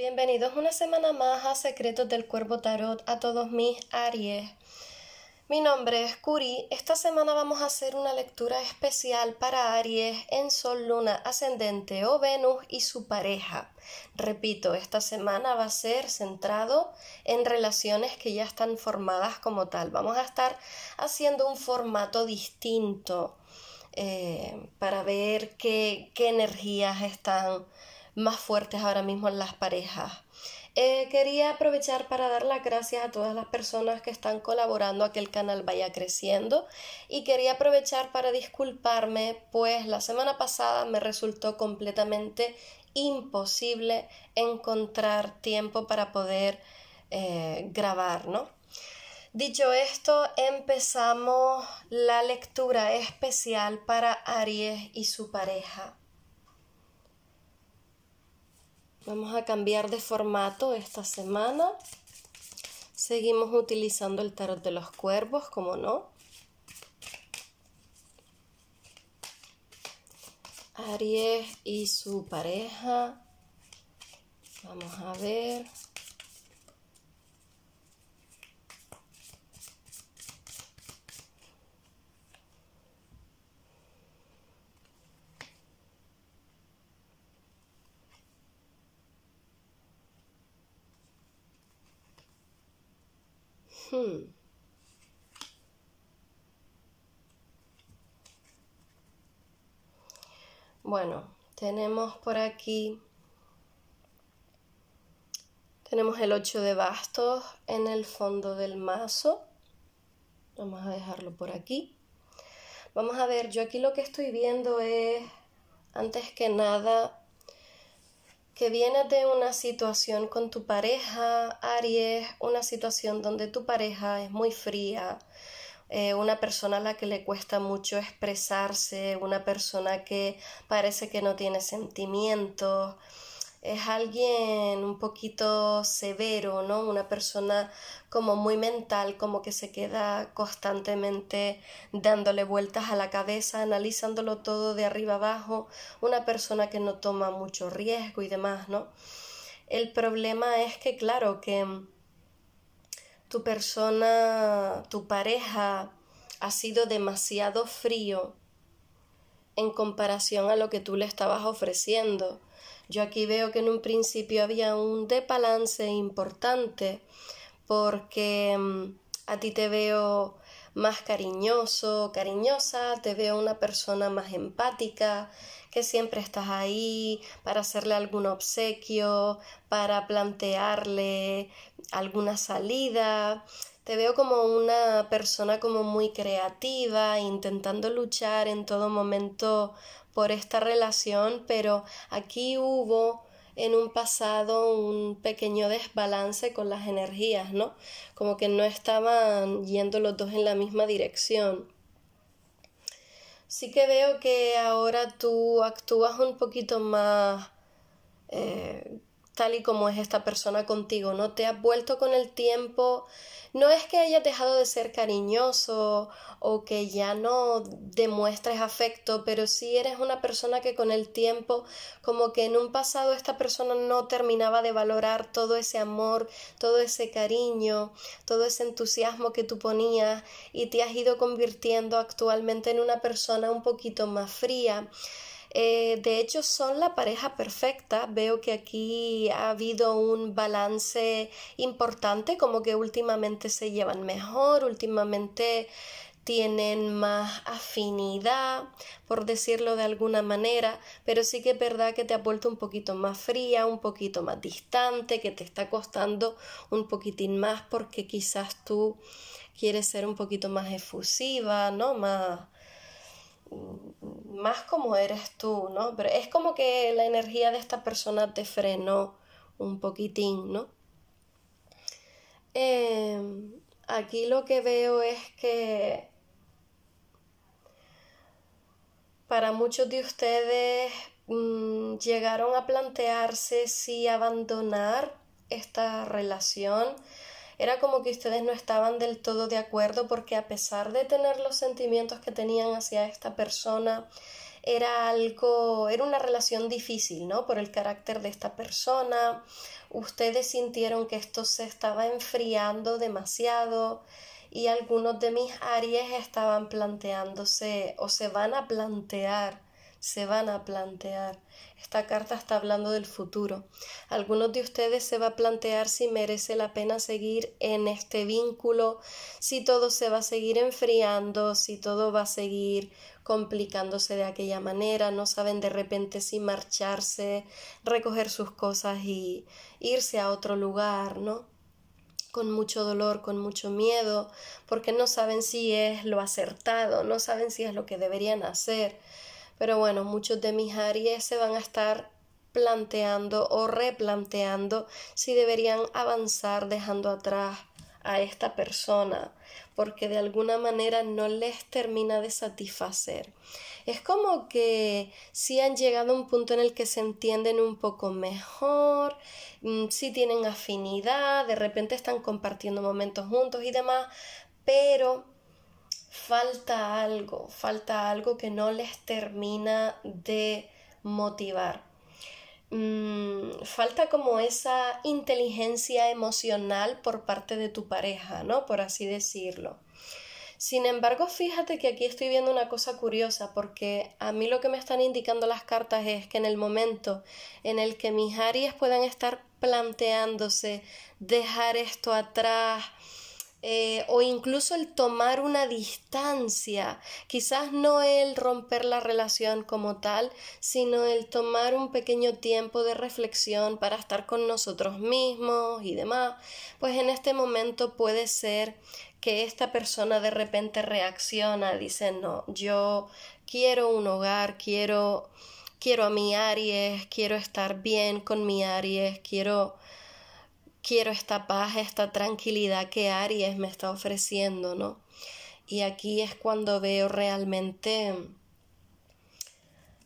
Bienvenidos una semana más a Secretos del Cuervo Tarot a todos mis Aries. Mi nombre es Curi. Esta semana vamos a hacer una lectura especial para Aries en Sol, Luna, Ascendente o Venus y su pareja. Repito, esta semana va a ser centrado en relaciones que ya están formadas como tal. Vamos a estar haciendo un formato distinto eh, para ver qué, qué energías están más fuertes ahora mismo en las parejas. Eh, quería aprovechar para dar las gracias a todas las personas que están colaborando a que el canal vaya creciendo y quería aprovechar para disculparme, pues la semana pasada me resultó completamente imposible encontrar tiempo para poder eh, grabar, ¿no? Dicho esto, empezamos la lectura especial para Aries y su pareja. Vamos a cambiar de formato esta semana. Seguimos utilizando el tarot de los cuervos, como no. Aries y su pareja. Vamos a ver. Hmm. Bueno, tenemos por aquí, tenemos el 8 de bastos en el fondo del mazo. Vamos a dejarlo por aquí. Vamos a ver, yo aquí lo que estoy viendo es, antes que nada, que viene de una situación con tu pareja, Aries, una situación donde tu pareja es muy fría, eh, una persona a la que le cuesta mucho expresarse, una persona que parece que no tiene sentimientos, es alguien un poquito severo, ¿no? Una persona como muy mental, como que se queda constantemente dándole vueltas a la cabeza, analizándolo todo de arriba abajo, una persona que no toma mucho riesgo y demás, ¿no? El problema es que, claro, que tu persona, tu pareja ha sido demasiado frío en comparación a lo que tú le estabas ofreciendo yo aquí veo que en un principio había un desbalance importante porque mm, a ti te veo más cariñoso, cariñosa, te veo una persona más empática, que siempre estás ahí para hacerle algún obsequio, para plantearle alguna salida. Te veo como una persona como muy creativa, intentando luchar en todo momento por esta relación, pero aquí hubo en un pasado un pequeño desbalance con las energías, ¿no? Como que no estaban yendo los dos en la misma dirección. Sí que veo que ahora tú actúas un poquito más eh, tal y como es esta persona contigo, ¿no? Te has vuelto con el tiempo, no es que haya dejado de ser cariñoso o que ya no demuestres afecto, pero si eres una persona que con el tiempo, como que en un pasado esta persona no terminaba de valorar todo ese amor, todo ese cariño, todo ese entusiasmo que tú ponías y te has ido convirtiendo actualmente en una persona un poquito más fría. Eh, de hecho, son la pareja perfecta. Veo que aquí ha habido un balance importante, como que últimamente se llevan mejor, últimamente tienen más afinidad, por decirlo de alguna manera, pero sí que es verdad que te ha vuelto un poquito más fría, un poquito más distante, que te está costando un poquitín más porque quizás tú quieres ser un poquito más efusiva, ¿no? Más más como eres tú, ¿no? Pero es como que la energía de esta persona te frenó un poquitín, ¿no? Em, aquí lo que veo es que para muchos de ustedes mm, llegaron a plantearse si abandonar esta relación, era como que ustedes no estaban del todo de acuerdo porque a pesar de tener los sentimientos que tenían hacia esta persona, era algo, era una relación difícil, ¿no? Por el carácter de esta persona. Ustedes sintieron que esto se estaba enfriando demasiado y algunos de mis Aries estaban planteándose o se van a plantear se van a plantear. Esta carta está hablando del futuro. Algunos de ustedes se va a plantear si merece la pena seguir en este vínculo, si todo se va a seguir enfriando, si todo va a seguir complicándose de aquella manera, no saben de repente si marcharse, recoger sus cosas y irse a otro lugar, ¿no? con mucho dolor, con mucho miedo, porque no saben si es lo acertado, no saben si es lo que deberían hacer. Pero bueno, muchos de mis Aries se van a estar planteando o replanteando si deberían avanzar dejando atrás a esta persona porque de alguna manera no les termina de satisfacer. Es como que si han llegado a un punto en el que se entienden un poco mejor, mm, si tienen afinidad, de repente están compartiendo momentos juntos y demás, pero falta algo, falta algo que no les termina de motivar. Mm, falta como esa inteligencia emocional por parte de tu pareja, ¿no? Por así decirlo. Sin embargo, fíjate que aquí estoy viendo una cosa curiosa porque a mí lo que me están indicando las cartas es que en el momento en el que mis Aries puedan estar planteándose dejar esto atrás, eh, o incluso el tomar una distancia, quizás no el romper la relación como tal, sino el tomar un pequeño tiempo de reflexión para estar con nosotros mismos y demás, pues en este momento puede ser que esta persona de repente reacciona, dice, no, yo quiero un hogar, quiero, quiero a mi Aries, quiero estar bien con mi Aries, quiero quiero esta paz, esta tranquilidad que Aries me está ofreciendo, ¿no? Y aquí es cuando veo realmente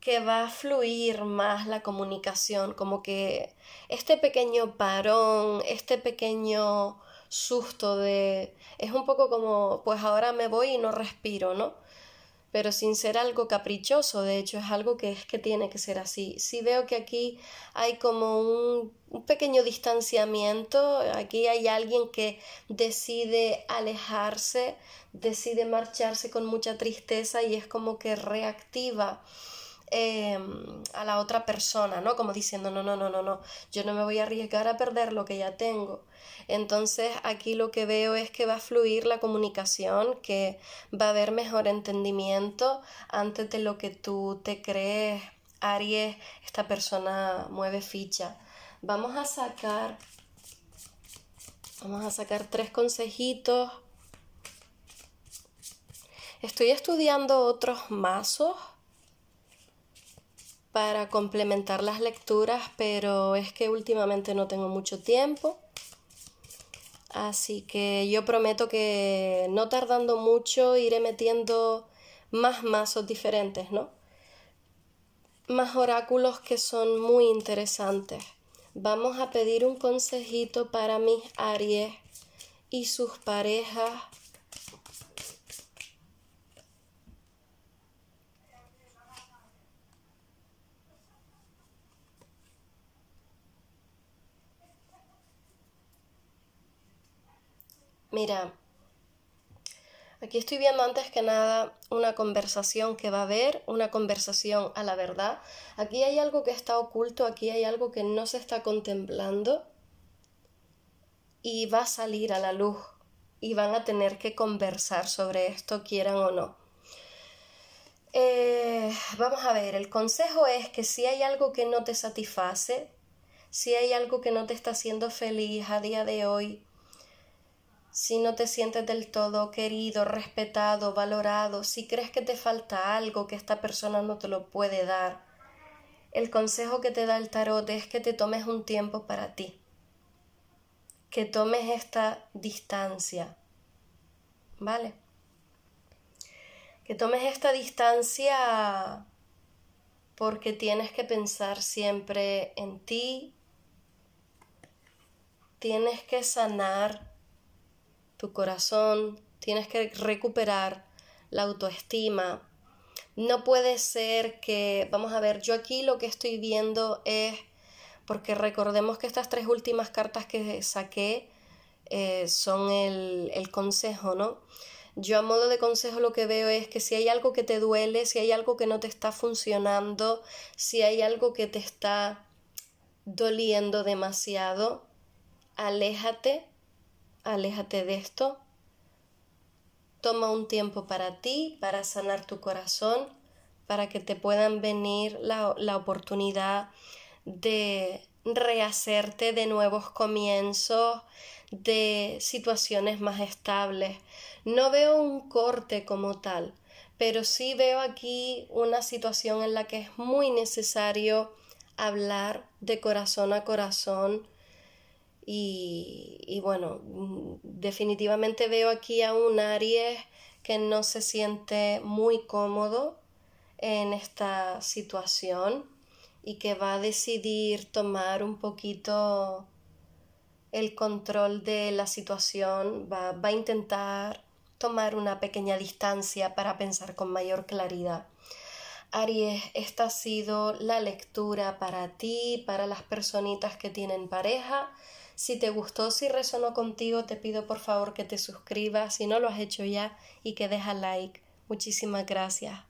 que va a fluir más la comunicación, como que este pequeño parón, este pequeño susto de... Es un poco como, pues ahora me voy y no respiro, ¿no? pero sin ser algo caprichoso, de hecho es algo que es que tiene que ser así. Si veo que aquí hay como un, un, pequeño distanciamiento, aquí hay alguien que decide alejarse, decide marcharse con mucha tristeza y es como que reactiva Em, a la otra persona, ¿no? Como diciendo, no, no, no, no, no, yo no me voy a arriesgar a perder lo que ya tengo. Entonces aquí lo que veo es que va a fluir la comunicación, que va a haber mejor entendimiento antes de lo que tú te crees. Aries, esta persona mueve ficha. Vamos a sacar, vamos a sacar tres consejitos. Estoy estudiando otros mazos para complementar las lecturas, pero es que últimamente no tengo mucho tiempo. Así que yo prometo que no tardando mucho iré metiendo más mazos diferentes, ¿no? Más oráculos que son muy interesantes. Vamos a pedir un consejito para mis Aries y sus parejas Mira, aquí estoy viendo antes que nada una conversación que va a haber, una conversación a la verdad. Aquí hay algo que está oculto, aquí hay algo que no se está contemplando y va a salir a la luz y van a tener que conversar sobre esto, quieran o no. Eh, vamos a ver, el consejo es que si hay algo que no te satisface, si hay algo que no te está haciendo feliz a día de hoy, si no te sientes del todo querido, respetado, valorado, si crees que te falta algo que esta persona no te lo puede dar, el consejo que te da el tarot es que te tomes un tiempo para ti, que tomes esta distancia, ¿vale? Que tomes esta distancia porque tienes que pensar siempre en ti, tienes que sanar tu corazón, tienes que recuperar la autoestima. No puede ser que, vamos a ver, yo aquí lo que estoy viendo es, porque recordemos que estas tres últimas cartas que saqué eh, son el, el consejo, ¿no? Yo a modo de consejo lo que veo es que si hay algo que te duele, si hay algo que no te está funcionando, si hay algo que te está doliendo demasiado, aléjate aléjate de esto. Toma un tiempo para ti, para sanar tu corazón, para que te puedan venir la, la oportunidad de rehacerte de nuevos comienzos, de situaciones más estables. No veo un corte como tal, pero sí veo aquí una situación en la que es muy necesario hablar de corazón a corazón, y, y, bueno, mm, definitivamente veo aquí a un Aries que no se siente muy cómodo en esta situación y que va a decidir tomar un poquito el control de la situación, va, va a intentar tomar una pequeña distancia para pensar con mayor claridad. Aries, esta ha sido la lectura para ti, para las personitas que tienen pareja si te gustó, si resonó contigo, te pido por favor que te suscribas si no lo has hecho ya y que deja like. Muchísimas gracias.